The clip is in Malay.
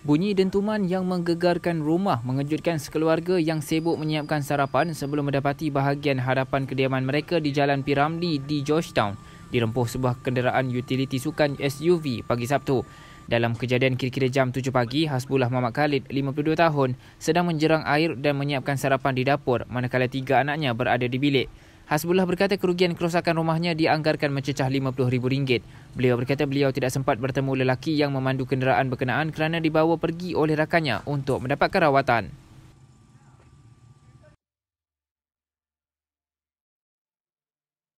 Bunyi dentuman yang menggegarkan rumah mengejutkan sekeluarga yang sibuk menyiapkan sarapan sebelum mendapati bahagian hadapan kediaman mereka di Jalan Piramli di Georgetown dirempuh sebuah kenderaan utiliti sukan SUV pagi Sabtu. Dalam kejadian kira-kira jam 7 pagi, Hasbullah Muhammad Khalid, 52 tahun, sedang menjerang air dan menyiapkan sarapan di dapur manakala tiga anaknya berada di bilik. Hasbullah berkata kerugian kerosakan rumahnya dianggarkan mencecah RM50,000. Beliau berkata beliau tidak sempat bertemu lelaki yang memandu kenderaan berkenaan kerana dibawa pergi oleh rakannya untuk mendapatkan rawatan.